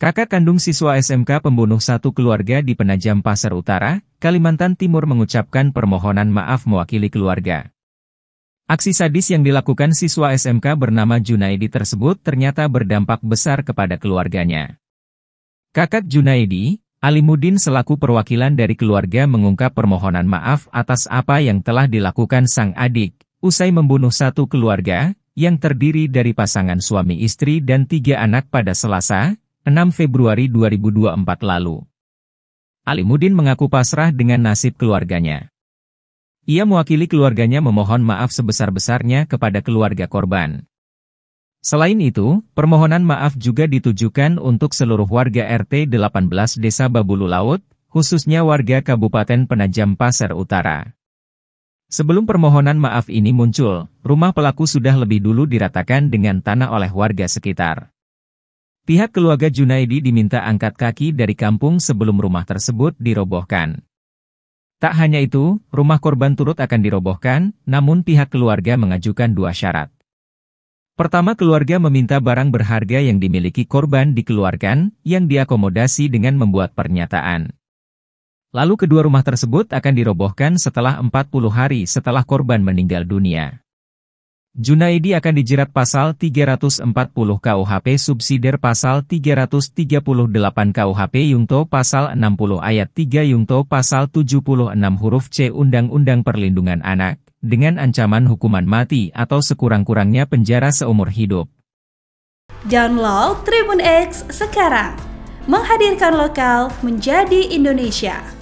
Kakak kandung siswa SMK pembunuh satu keluarga di Penajam Pasar Utara, Kalimantan Timur mengucapkan permohonan maaf mewakili keluarga. Aksi sadis yang dilakukan siswa SMK bernama Junaidi tersebut ternyata berdampak besar kepada keluarganya. Kakak Junaidi, Ali Mudin selaku perwakilan dari keluarga mengungkap permohonan maaf atas apa yang telah dilakukan sang adik, usai membunuh satu keluarga, yang terdiri dari pasangan suami istri dan tiga anak pada Selasa, 6 Februari 2024 lalu. Alimuddin mengaku pasrah dengan nasib keluarganya. Ia mewakili keluarganya memohon maaf sebesar-besarnya kepada keluarga korban. Selain itu, permohonan maaf juga ditujukan untuk seluruh warga RT 18 Desa Babulu Laut, khususnya warga Kabupaten Penajam Paser Utara. Sebelum permohonan maaf ini muncul, rumah pelaku sudah lebih dulu diratakan dengan tanah oleh warga sekitar. Pihak keluarga Junaidi diminta angkat kaki dari kampung sebelum rumah tersebut dirobohkan. Tak hanya itu, rumah korban turut akan dirobohkan, namun pihak keluarga mengajukan dua syarat. Pertama keluarga meminta barang berharga yang dimiliki korban dikeluarkan, yang diakomodasi dengan membuat pernyataan. Lalu kedua rumah tersebut akan dirobohkan setelah 40 hari setelah korban meninggal dunia. Junaidi akan dijerat pasal 340 KUHP subsidiar pasal 338 KUHP Yungto pasal 60 ayat 3 Yungto pasal 76 huruf C Undang-Undang Perlindungan Anak, dengan ancaman hukuman mati atau sekurang-kurangnya penjara seumur hidup. Download Tribun X sekarang, menghadirkan lokal menjadi Indonesia.